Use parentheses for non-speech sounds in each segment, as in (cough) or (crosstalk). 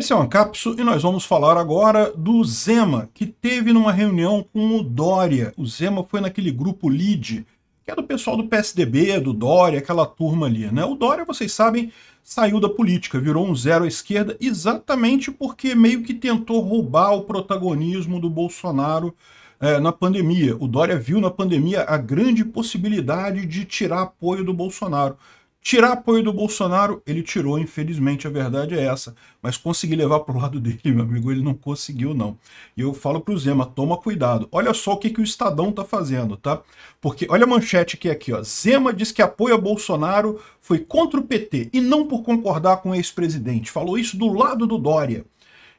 Esse é o Ancapso e nós vamos falar agora do Zema, que teve numa reunião com o Dória. O Zema foi naquele grupo LEAD, que é do pessoal do PSDB, do Dória, aquela turma ali, né? O Dória, vocês sabem, saiu da política, virou um zero à esquerda, exatamente porque meio que tentou roubar o protagonismo do Bolsonaro é, na pandemia. O Dória viu na pandemia a grande possibilidade de tirar apoio do Bolsonaro. Tirar apoio do Bolsonaro, ele tirou, infelizmente, a verdade é essa. Mas conseguir levar para o lado (laughs) dele, meu amigo, ele não conseguiu, não. E eu falo para o Zema, toma cuidado. Olha só o que, que o Estadão está fazendo, tá? Porque olha a manchete que é aqui, ó. Zema diz que apoia Bolsonaro, foi contra o PT e não por concordar com o ex-presidente. Falou isso do lado do Dória.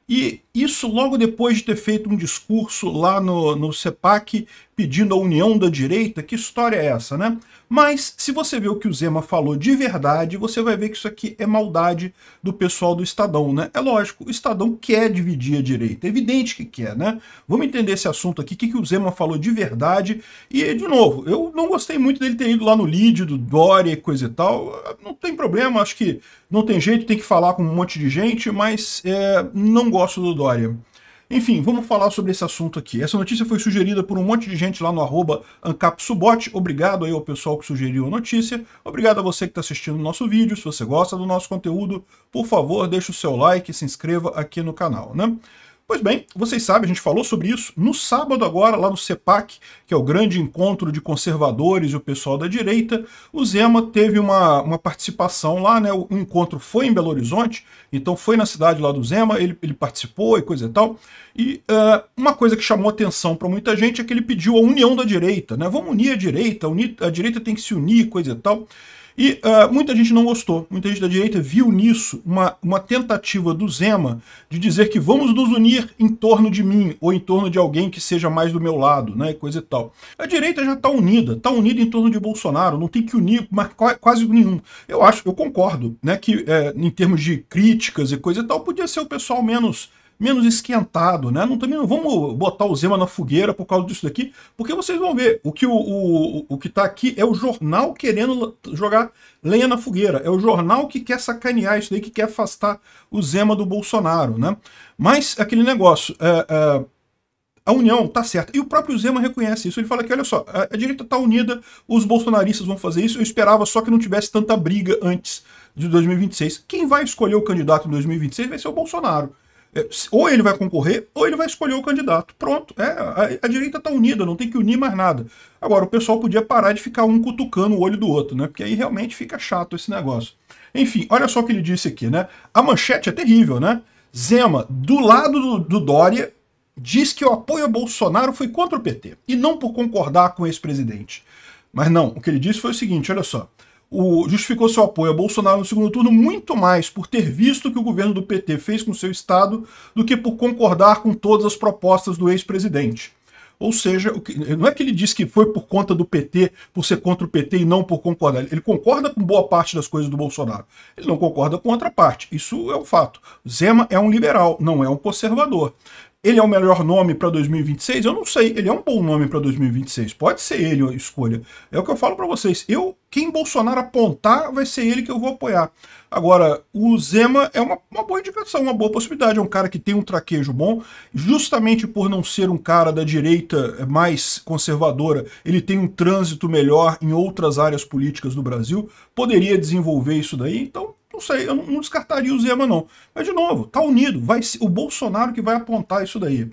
E isso logo depois de ter feito um discurso lá no, no CEPAC pedindo a união da direita, que história é essa, né? Mas se você vê o que o Zema falou de verdade, você vai ver que isso aqui é maldade do pessoal do Estadão, né? É lógico, o Estadão quer dividir a direita, é evidente que quer, né? Vamos entender esse assunto aqui, o que, que o Zema falou de verdade. E, de novo, eu não gostei muito dele ter ido lá no lead do Dória e coisa e tal. Não tem problema, acho que não tem jeito, tem que falar com um monte de gente, mas é, não gosto do Dória. Enfim, vamos falar sobre esse assunto aqui. Essa notícia foi sugerida por um monte de gente lá no arroba AncapSubot. Obrigado aí ao pessoal que sugeriu a notícia. Obrigado a você que está assistindo o nosso vídeo. Se você gosta do nosso conteúdo, por favor, deixe o seu like e se inscreva aqui no canal, né? Pois bem, vocês sabem, a gente falou sobre isso no sábado agora, lá no CEPAC, que é o grande encontro de conservadores e o pessoal da direita. O Zema teve uma, uma participação lá, né? O, encontro foi em Belo Horizonte, então foi na cidade lá do Zema, ele, ele participou e coisa e tal. E uh, uma coisa que chamou atenção para muita gente é que ele pediu a união da direita, né? Vamos unir a direita, unir, a direita tem que se unir, coisa e tal. E uh, muita gente não gostou, muita gente da direita viu nisso uma, uma tentativa do Zema de dizer que vamos nos unir em torno de mim ou em torno de alguém que seja mais do meu lado, né, coisa e tal. A direita já está unida, está unida em torno de Bolsonaro, não tem que unir mas quase nenhum. Eu acho, eu concordo, né, que é, em termos de críticas e coisa e tal, podia ser o pessoal menos menos esquentado, né? Não, também não vamos botar o Zema na fogueira por causa disso daqui, porque vocês vão ver, o que o, o, o que tá aqui é o jornal querendo jogar lenha na fogueira, é o jornal que quer sacanear isso daí, que quer afastar o Zema do Bolsonaro, né? Mas aquele negócio, é, é, a união tá certa. E o próprio Zema reconhece isso. Ele fala que, olha só, a, a direita tá unida, os bolsonaristas vão fazer isso. Eu esperava só que não tivesse tanta briga antes de 2026. Quem vai escolher o candidato em 2026 vai ser o Bolsonaro. É, ou ele vai concorrer, ou ele vai escolher o candidato. Pronto. É, a, a direita está unida, não tem que unir mais nada. Agora, o pessoal podia parar de ficar um cutucando o olho do outro, né? Porque aí realmente fica chato esse negócio. Enfim, olha só o que ele disse aqui, né? A manchete é terrível, né? Zema, do lado do, do Dória, diz que o apoio a Bolsonaro foi contra o PT, e não por concordar com o ex-presidente. Mas não, o que ele disse foi o seguinte, olha só o, justificou seu apoio a Bolsonaro no segundo turno muito mais por ter visto o que o governo do PT fez com seu Estado do que por concordar com todas as propostas do ex-presidente. Ou seja, não é que ele disse que foi por conta do PT, por ser contra o PT e não por concordar. Ele concorda com boa parte das coisas do Bolsonaro. Ele não concorda com outra parte. Isso é um fato. Zema é um liberal, não é um conservador. Ele é o melhor nome para 2026? Eu não sei. Ele é um bom nome para 2026. Pode ser ele a escolha. É o que eu falo para vocês. Eu quem Bolsonaro apontar, vai ser ele que eu vou apoiar. Agora, o Zema é uma, uma boa indicação, uma boa possibilidade. É um cara que tem um traquejo bom, justamente por não ser um cara da direita mais conservadora, ele tem um trânsito melhor em outras áreas políticas do Brasil. Poderia desenvolver isso daí, então não sei, eu não descartaria o Zema, não. Mas, de novo, tá unido, vai o Bolsonaro que vai apontar isso daí.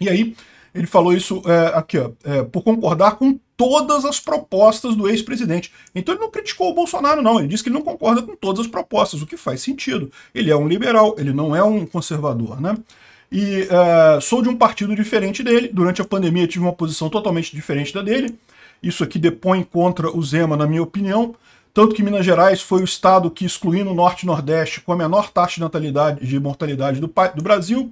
E aí, ele falou isso é, aqui, ó, é, por concordar com todas as propostas do ex-presidente. Então ele não criticou o Bolsonaro, não. Ele disse que ele não concorda com todas as propostas, o que faz sentido. Ele é um liberal, ele não é um conservador, né? E uh, sou de um partido diferente dele. Durante a pandemia tive uma posição totalmente diferente da dele. Isso aqui depõe contra o Zema, na minha opinião. Tanto que Minas Gerais foi o estado que, excluindo o Norte e Nordeste, com a menor taxa de natalidade de mortalidade do, do Brasil.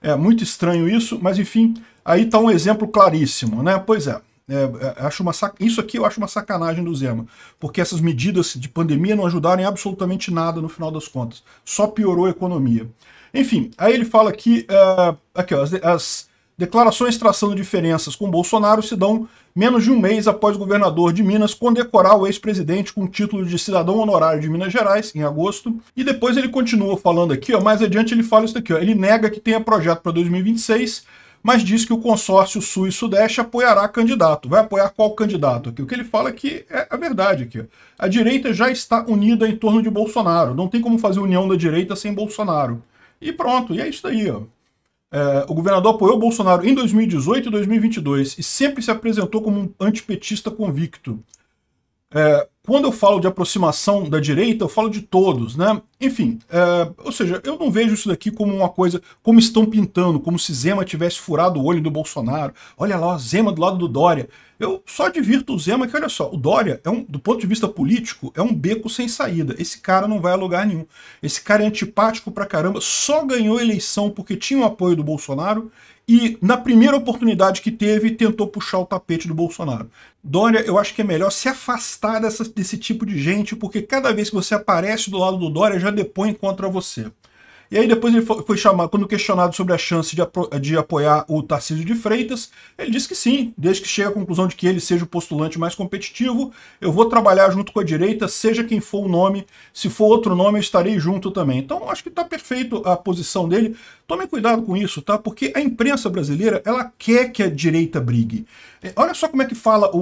É muito estranho isso, mas enfim, aí está um exemplo claríssimo, né? Pois é. É, é, acho uma sac... Isso aqui eu acho uma sacanagem do Zema, porque essas medidas de pandemia não ajudaram em absolutamente nada no final das contas, só piorou a economia. Enfim, aí ele fala que uh, aqui, ó, as, as, declarações traçando diferenças com Bolsonaro se dão menos de um mês após o governador de Minas condecorar o ex-presidente com o título de cidadão honorário de Minas Gerais, em agosto. E depois ele continua falando aqui, ó, mais adiante ele fala isso daqui, ó, ele nega que tenha projeto para 2026 mas diz que o consórcio Sul e Sudeste apoiará candidato. Vai apoiar qual candidato aqui? O que ele fala que é a verdade aqui. A direita já está unida em torno de Bolsonaro. Não tem como fazer união da direita sem Bolsonaro. E pronto, e é isso aí. Ó. É, o governador apoiou Bolsonaro em 2018 e 2022 e sempre se apresentou como um antipetista convicto. É, quando eu falo de aproximação da direita, eu falo de todos, né? Enfim, é, ou seja, eu não vejo isso daqui como uma coisa, como estão pintando, como se Zema tivesse furado o olho do Bolsonaro. Olha lá, Zema do lado do Dória. Eu só advirto o Zema que, olha só, o Dória, é um, do ponto de vista político, é um beco sem saída. Esse cara não vai a lugar nenhum. Esse cara é antipático pra caramba, só ganhou eleição porque tinha o apoio do Bolsonaro e, na primeira oportunidade que teve, tentou puxar o tapete do Bolsonaro. Dória, eu acho que é melhor se afastar dessa, desse tipo de gente, porque cada vez que você aparece do lado do Dória, já depõe contra você. E aí depois ele foi chamado, quando questionado sobre a chance de, de apoiar o Tarcísio de Freitas, ele disse que sim, desde que chegue à conclusão de que ele seja o postulante mais competitivo, eu vou trabalhar junto com a direita, seja quem for o nome, se for outro nome eu estarei junto também. Então acho que está perfeito a posição dele, Tomem cuidado com isso, tá? Porque a imprensa brasileira, ela quer que a direita brigue. É, olha só como é que fala o,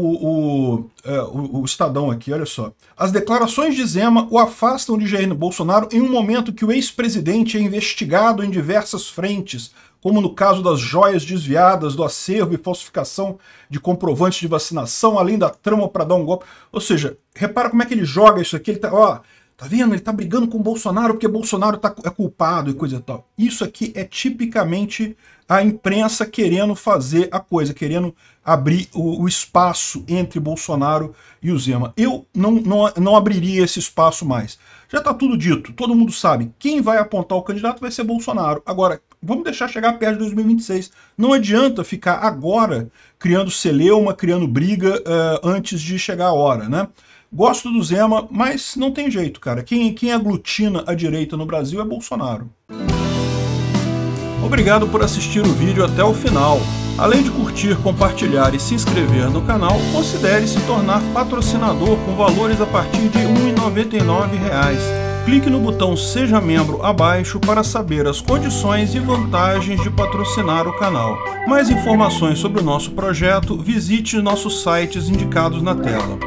o, é, o, o Estadão aqui, olha só. As declarações de Zema o afastam de Jair Bolsonaro em um momento que o ex-presidente é investigado em diversas frentes, como no caso das joias desviadas, do acervo e falsificação de comprovantes de vacinação, além da trama para dar um golpe. Ou seja, repara como é que ele joga isso aqui. Ele tá, ó, Tá vendo? Ele tá brigando com o Bolsonaro porque Bolsonaro tá, é culpado e coisa e tal. Isso aqui é tipicamente a imprensa querendo fazer a coisa, querendo abrir o, o espaço entre Bolsonaro e o Zema. Eu não, não, não abriria esse espaço mais. Já tá tudo dito, todo mundo sabe. Quem vai apontar o candidato vai ser Bolsonaro. Agora, vamos deixar chegar perto de 2026. Não adianta ficar agora criando celeuma, criando briga uh, antes de chegar a hora, né? Gosto do Zema, mas não tem jeito, cara. Quem, quem aglutina a direita no Brasil é Bolsonaro. Obrigado por assistir o vídeo até o final. Além de curtir, compartilhar e se inscrever no canal, considere se tornar patrocinador com valores a partir de R$ 1,99 clique no botão Seja Membro abaixo para saber as condições e vantagens de patrocinar o canal. Mais informações sobre o nosso projeto, visite nossos sites indicados na tela.